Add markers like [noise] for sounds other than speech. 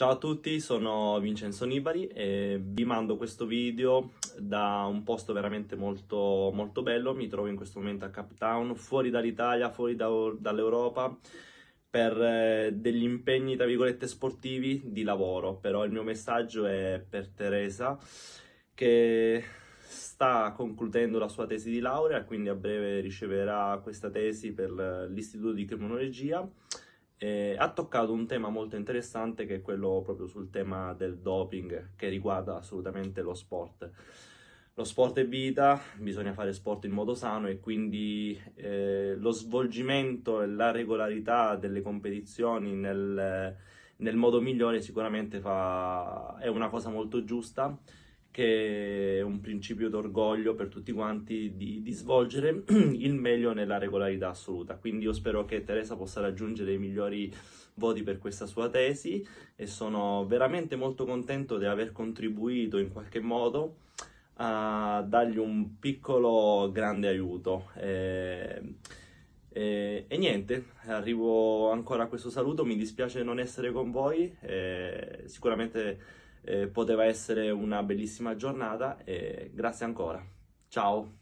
Ciao a tutti, sono Vincenzo Nibari e vi mando questo video da un posto veramente molto, molto bello. Mi trovo in questo momento a Cape Town, fuori dall'Italia, fuori da, dall'Europa, per eh, degli impegni, tra virgolette, sportivi di lavoro. Però il mio messaggio è per Teresa, che sta concludendo la sua tesi di laurea, quindi a breve riceverà questa tesi per l'Istituto di Criminologia eh, ha toccato un tema molto interessante che è quello proprio sul tema del doping che riguarda assolutamente lo sport. Lo sport è vita, bisogna fare sport in modo sano e quindi eh, lo svolgimento e la regolarità delle competizioni nel, nel modo migliore sicuramente fa, è una cosa molto giusta che è un principio d'orgoglio per tutti quanti di, di, svolgere [clears throat] il meglio nella regolarità assoluta. Quindi io spero che Teresa possa raggiungere i migliori voti per questa sua tesi e sono veramente molto contento di aver contribuito in qualche modo a dargli un piccolo grande aiuto. E, eh, e, eh, e niente, arrivo ancora a questo saluto, mi dispiace non essere con voi, eh, sicuramente eh, poteva essere una bellissima giornata e grazie ancora. Ciao!